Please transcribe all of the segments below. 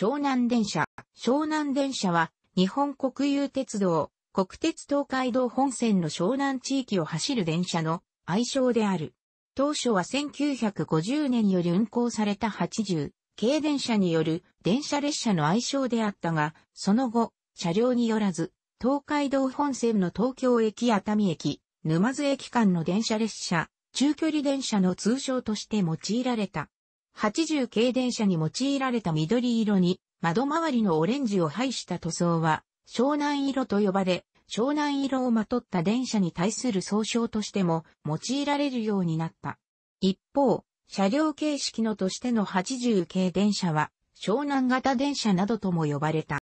湘南電車。湘南電車は、日本国有鉄道、国鉄東海道本線の湘南地域を走る電車の愛称である。当初は1950年より運行された80系電車による電車列車の愛称であったが、その後、車両によらず、東海道本線の東京駅熱海駅、沼津駅間の電車列車、中距離電車の通称として用いられた。80系電車に用いられた緑色に窓周りのオレンジを配した塗装は湘南色と呼ばれ、湘南色をまとった電車に対する総称としても用いられるようになった。一方、車両形式のとしての80系電車は湘南型電車などとも呼ばれた。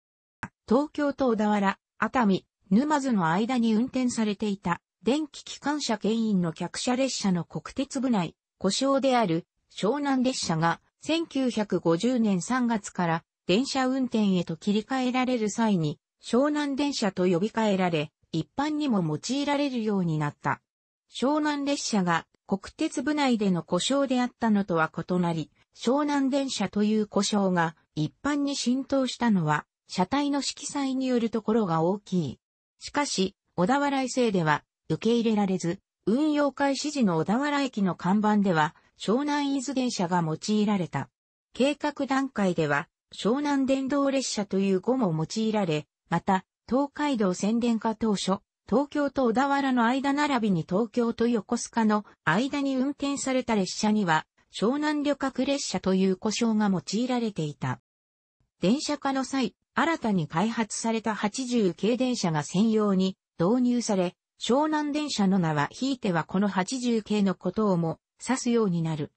東京と小田原、熱海、沼津の間に運転されていた電気機関車牽引の客車列車の国鉄部内、故障である湘南列車が1950年3月から電車運転へと切り替えられる際に湘南電車と呼び替えられ、一般にも用いられるようになった。湘南列車が国鉄部内での故障であったのとは異なり、湘南電車という故障が一般に浸透したのは、車体の色彩によるところが大きい。しかし、小田原伊勢では受け入れられず、運用開始時の小田原駅の看板では、湘南伊豆電車が用いられた。計画段階では、湘南電動列車という語も用いられ、また、東海道宣伝化当初、東京と小田原の間並びに東京と横須賀の間に運転された列車には、湘南旅客列車という呼称が用いられていた。電車化の際、新たに開発された80系電車が専用に導入され、湘南電車の名はひいてはこの80系のことをも指すようになる。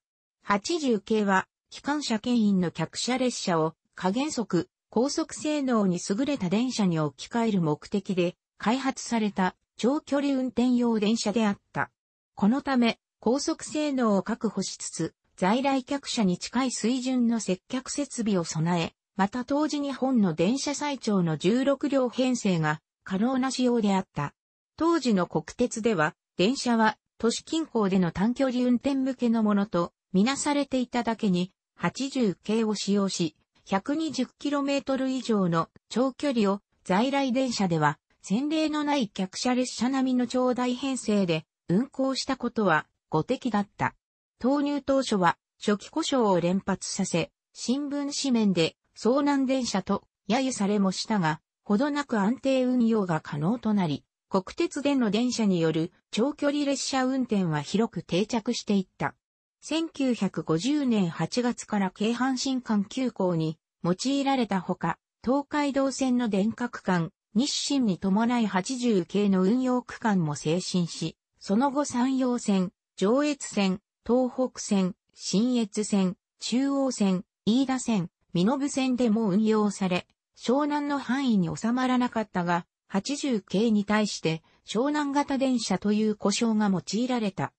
80系は、機関車牽引の客車列車を、加減速、高速性能に優れた電車に置き換える目的で、開発された長距離運転用電車であった。このため、高速性能を確保しつつ、在来客車に近い水準の接客設備を備え、また当時日本の電車最長の16両編成が可能な仕様であった。当時の国鉄では、電車は都市近郊での短距離運転向けのものとみなされていただけに、80系を使用し、120km 以上の長距離を在来電車では、先例のない客車列車並みの長大編成で運行したことは5的だった。投入当初は初期故障を連発させ、新聞紙面で遭難電車と揶揄されもしたが、ほどなく安定運用が可能となり、国鉄での電車による長距離列車運転は広く定着していった。1950年8月から京阪神間急行に用いられたほか、東海道線の電化区間、日清に伴い80系の運用区間も精進し、その後山陽線、上越線、東北線、新越線、中央線、飯田線、身延線でも運用され、湘南の範囲に収まらなかったが、80系に対して湘南型電車という故障が用いられた。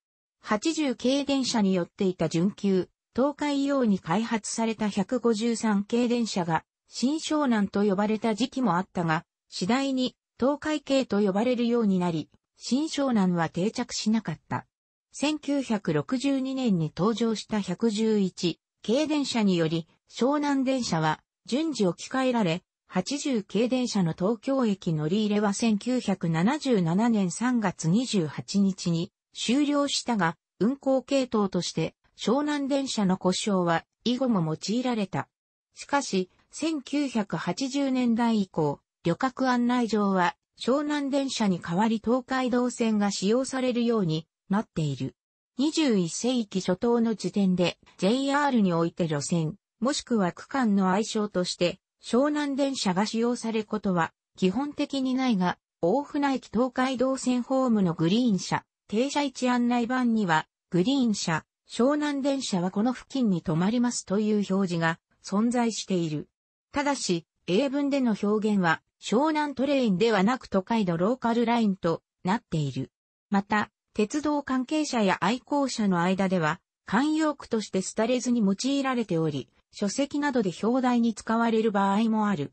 80系電車によっていた準急、東海用に開発された153系電車が新湘南と呼ばれた時期もあったが、次第に東海系と呼ばれるようになり、新湘南は定着しなかった。1962年に登場した111系電車により、湘南電車は順次置き換えられ、80系電車の東京駅乗り入れは1977年3月28日に終了したが、運行系統として湘南電車の故障は以後も用いられた。しかし、1980年代以降、旅客案内上は湘南電車に代わり東海道線が使用されるようになっている。21世紀初頭の時点で JR において路線、もしくは区間の愛称として湘南電車が使用されることは基本的にないが、大船駅東海道線ホームのグリーン車、停車位置案内板には、グリーン車、湘南電車はこの付近に止まりますという表示が存在している。ただし、英文での表現は、湘南トレインではなく都会のローカルラインとなっている。また、鉄道関係者や愛好者の間では、慣用句として廃れずに用いられており、書籍などで表題に使われる場合もある。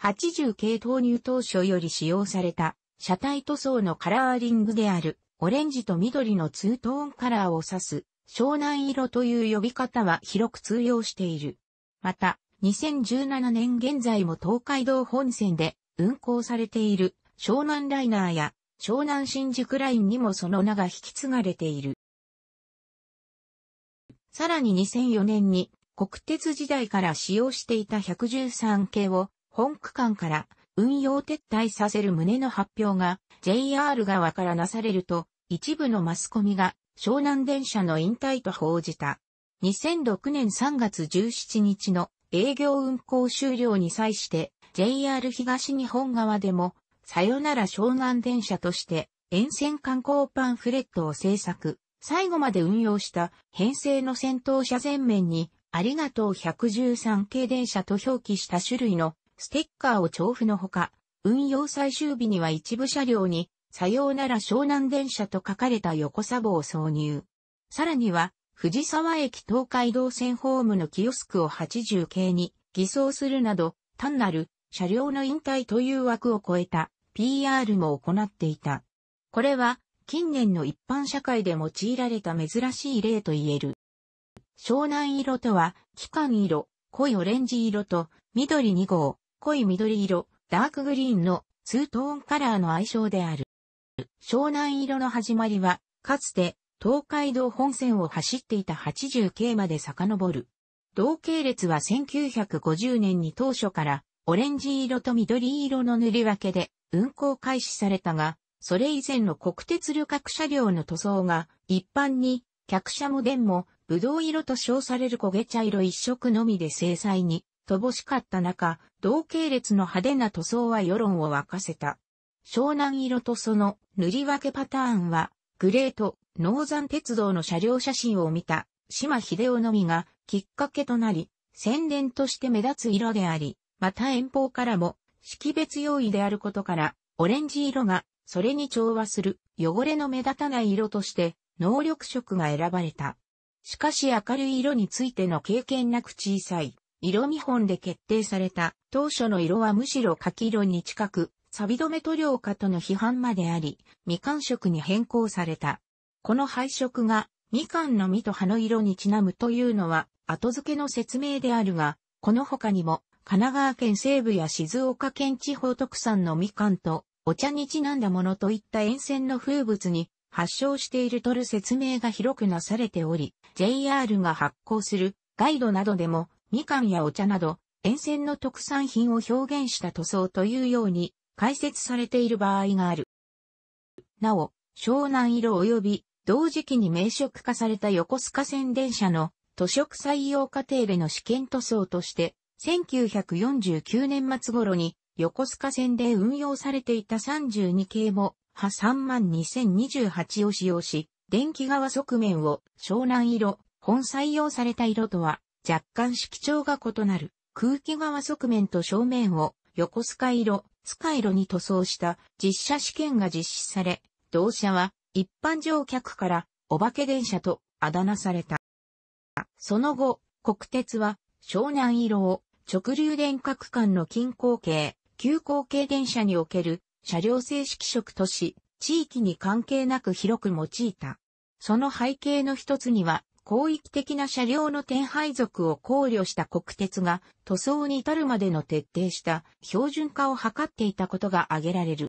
80系投入当初より使用された車体塗装のカラーリングであるオレンジと緑のツートーンカラーを指す湘南色という呼び方は広く通用している。また、2017年現在も東海道本線で運行されている湘南ライナーや湘南新宿ラインにもその名が引き継がれている。さらに2004年に国鉄時代から使用していた113系を本区間から運用撤退させる旨の発表が JR 側からなされると一部のマスコミが湘南電車の引退と報じた。2006年3月17日の営業運行終了に際して JR 東日本側でもさよなら湘南電車として沿線観光パンフレットを制作、最後まで運用した編成の先頭車前面にありがとう113系電車と表記した種類のステッカーを調布のほか、運用最終日には一部車両に、さようなら湘南電車と書かれた横サボを挿入。さらには、藤沢駅東海道線ホームのキオスクを80系に偽装するなど、単なる車両の引退という枠を超えた PR も行っていた。これは近年の一般社会で用いられた珍しい例と言える。湘南色とは、期間色、濃いオレンジ色と、緑2号、濃い緑色、ダークグリーンのツートーンカラーの愛称である。湘南色の始まりは、かつて東海道本線を走っていた80系まで遡る。同系列は1950年に当初からオレンジ色と緑色の塗り分けで運行開始されたが、それ以前の国鉄旅客車両の塗装が一般に客車も電もぶどう色と称される焦げ茶色一色のみで精細に、乏しかった中、同系列の派手な塗装は世論を沸かせた。湘南色とその塗り分けパターンは、グレート、ノーザン鉄道の車両写真を見た、島秀夫のみがきっかけとなり、宣伝として目立つ色であり、また遠方からも識別用意であることから、オレンジ色がそれに調和する汚れの目立たない色として能力色が選ばれた。しかし明るい色についての経験なく小さい、色見本で決定された当初の色はむしろ柿色に近く、錆止め塗料化との批判まであり、みかん色に変更された。この配色が、みかんの実と葉の色にちなむというのは、後付けの説明であるが、この他にも、神奈川県西部や静岡県地方特産のみかんと、お茶にちなんだものといった沿線の風物に、発症しているとる説明が広くなされており、JR が発行するガイドなどでも、みかんやお茶など、沿線の特産品を表現した塗装というように解説されている場合がある。なお、湘南色及び同時期に名色化された横須賀線電車の塗色採用過程での試験塗装として、1949年末頃に横須賀線で運用されていた32系も波32028を使用し、電気側側面を湘南色、本採用された色とは若干色調が異なる空気側側面と正面を横須賀色、スカ色に塗装した実写試験が実施され、同社は一般乗客からお化け電車とあだ名された。その後、国鉄は湘南色を直流電角間の近郊系、急行系電車における車両正式色とし、地域に関係なく広く用いた。その背景の一つには、広域的な車両の転配属を考慮した国鉄が塗装に至るまでの徹底した標準化を図っていたことが挙げられる。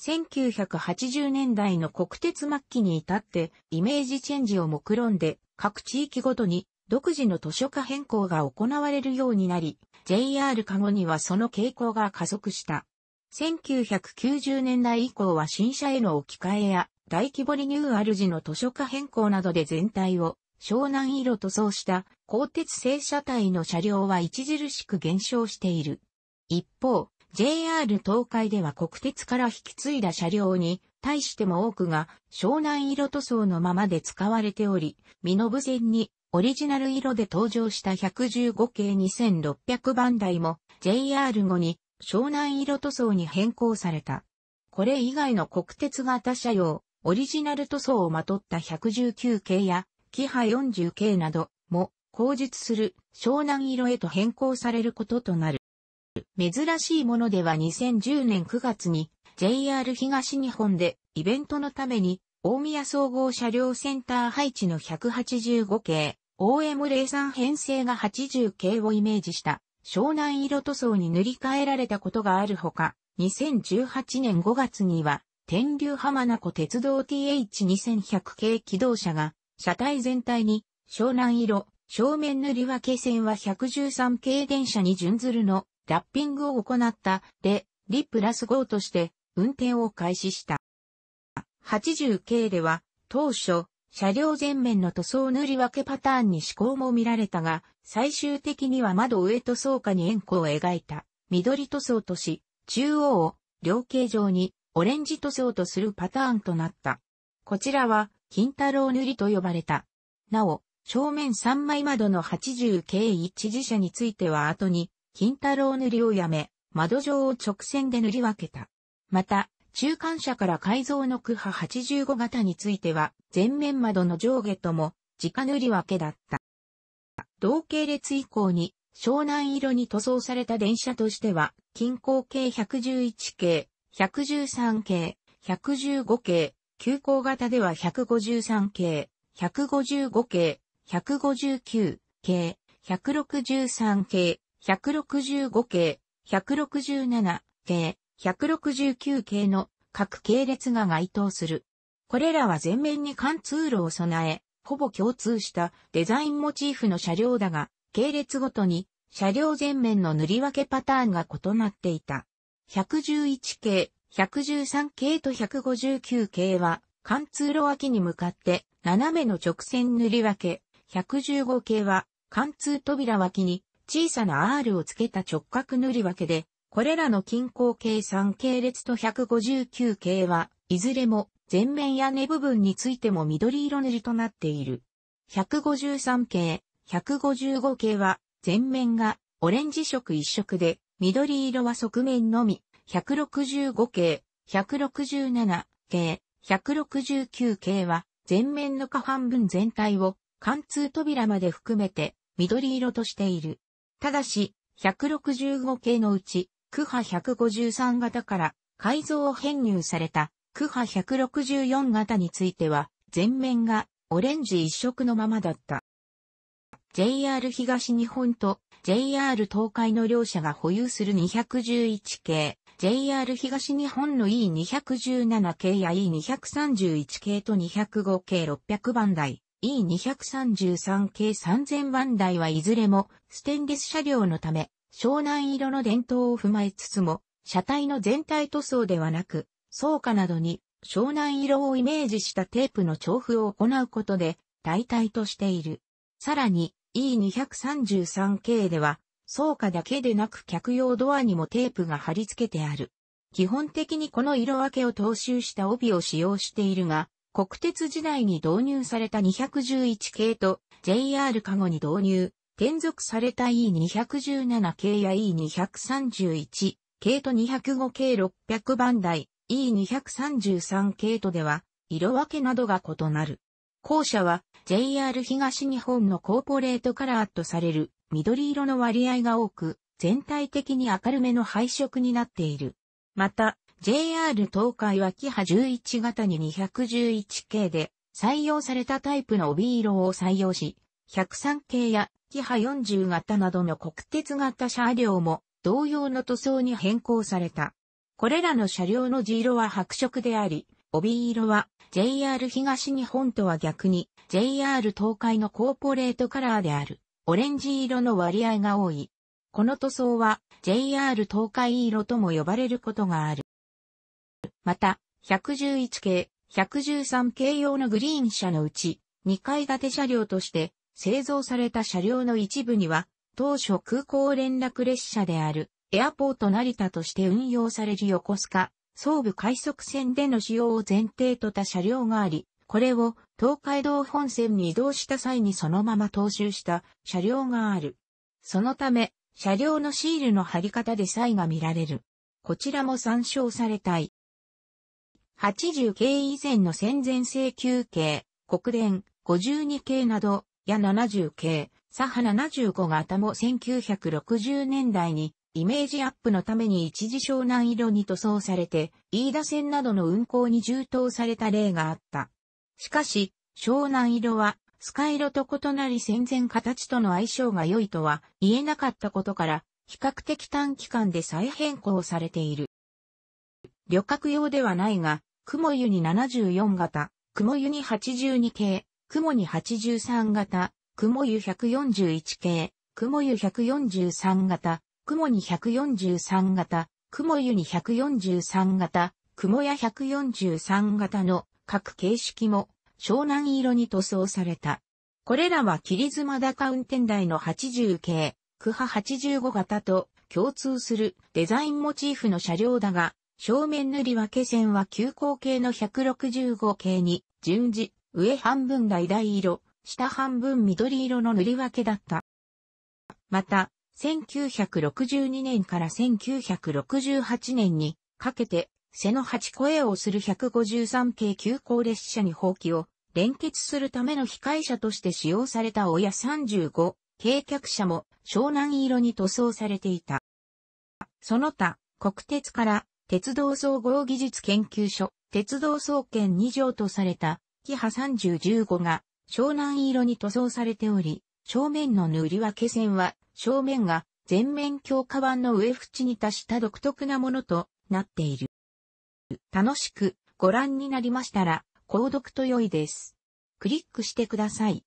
1980年代の国鉄末期に至ってイメージチェンジを目論んで各地域ごとに独自の図書化変更が行われるようになり、JR カゴにはその傾向が加速した。1990年代以降は新車への置き換えや大規模リニューアル時の図書化変更などで全体を湘南色塗装した鋼鉄製車体の車両は著しく減少している。一方、JR 東海では国鉄から引き継いだ車両に対しても多くが湘南色塗装のままで使われており、身延線にオリジナル色で登場した115系2600番台も JR 後に湘南色塗装に変更された。これ以外の国鉄型車用、オリジナル塗装をまとった119系や、キハ40系なども、後述する湘南色へと変更されることとなる。珍しいものでは2010年9月に JR 東日本でイベントのために大宮総合車両センター配置の185系 OM03 編成が80系をイメージした湘南色塗装に塗り替えられたことがあるほか、2018年5月には、天竜浜名湖鉄道 TH2100 系機動車が、車体全体に、湘南色、正面塗り分け線は113系電車に準ずるの、ラッピングを行ったで、リプラス5として運転を開始した。80系では当初車両前面の塗装塗り分けパターンに思考も見られたが、最終的には窓上塗装下に円弧を描いた、緑塗装とし、中央を、両形状に、オレンジ塗装とするパターンとなった。こちらは、金太郎塗りと呼ばれた。なお、正面3枚窓の80系一自社については後に、金太郎塗りをやめ、窓上を直線で塗り分けた。また、中間車から改造の区波85型については、前面窓の上下とも、直塗り分けだった。同系列以降に、湘南色に塗装された電車としては、近郊系111系、113系、115系、急行型では153系、155系、159系、163系、165系、167系、169系の各系列が該当する。これらは前面に貫通路を備え、ほぼ共通したデザインモチーフの車両だが、系列ごとに車両前面の塗り分けパターンが異なっていた。111系、113系と159系は、貫通路脇に向かって斜めの直線塗り分け、115系は貫通扉脇に小さな R をつけた直角塗り分けで、これらの均衡計算系列と159系は、いずれも前面屋根部分についても緑色塗りとなっている。153系、155系は、前面がオレンジ色一色で、緑色は側面のみ、165系、167系、169系は、前面の下半分全体を、貫通扉まで含めて、緑色としている。ただし、165系のうち、クハ153型から改造編入されたクハ164型については、全面がオレンジ一色のままだった。JR 東日本と JR 東海の両社が保有する211系、JR 東日本の E217 系や E231 系と205系600番台、E233 系3000番台はいずれもステンレス車両のため湘南色の伝統を踏まえつつも、車体の全体塗装ではなく、倉庫などに湘南色をイメージしたテープの調布を行うことで代替としている。さらに E233 系では、倉庫だけでなく客用ドアにもテープが貼り付けてある。基本的にこの色分けを踏襲した帯を使用しているが、国鉄時代に導入された211系と JR カゴに導入転属された E217 系や E231 系と205系600番台 E233 系とでは色分けなどが異なる。後者は JR 東日本のコーポレートカラーとされる緑色の割合が多く、全体的に明るめの配色になっている。また、JR 東海はキハ11型に2 1 1系で採用されたタイプの帯色を採用し、103系やキハ40型などの国鉄型車両も同様の塗装に変更された。これらの車両の地色は白色であり、帯色は JR 東日本とは逆に JR 東海のコーポレートカラーであるオレンジ色の割合が多い。この塗装は JR 東海色とも呼ばれることがある。また、111系、113系用のグリーン車のうち、2階建て車両として製造された車両の一部には、当初空港連絡列車である、エアポート成田として運用される横須賀、総武快速線での使用を前提とた車両があり、これを東海道本線に移動した際にそのまま踏襲した車両がある。そのため、車両のシールの貼り方で差異が見られる。こちらも参照されたい。80系以前の戦前請求系、国連52系など、や70系、サハ75型も1960年代にイメージアップのために一時湘南色に塗装されて、飯田線などの運行に充当された例があった。しかし、湘南色は、スカイ色と異なり戦前形との相性が良いとは言えなかったことから、比較的短期間で再変更されている。旅客用ではないが、雲湯に74型、雲湯に82系、雲に83型、雲湯141系、雲湯143型、雲に143型、雲湯に143型、雲屋143型の各形式も湘南色に塗装された。これらは霧妻高運転台の80系、区波85型と共通するデザインモチーフの車両だが、正面塗り分け線は急行系の165系に順次上半分が大色、下半分緑色の塗り分けだった。また、1962年から1968年にかけて、背の8声をする153系急行列車に放棄を連結するための機械車として使用された親35計客車も湘南色に塗装されていた。その他、国鉄から鉄道総合技術研究所、鉄道総研2条とされたキハ3015が湘南色に塗装されており、正面の塗り分け線は正面が全面強化板の上縁に達した独特なものとなっている。楽しくご覧になりましたら、購読と良いです。クリックしてください。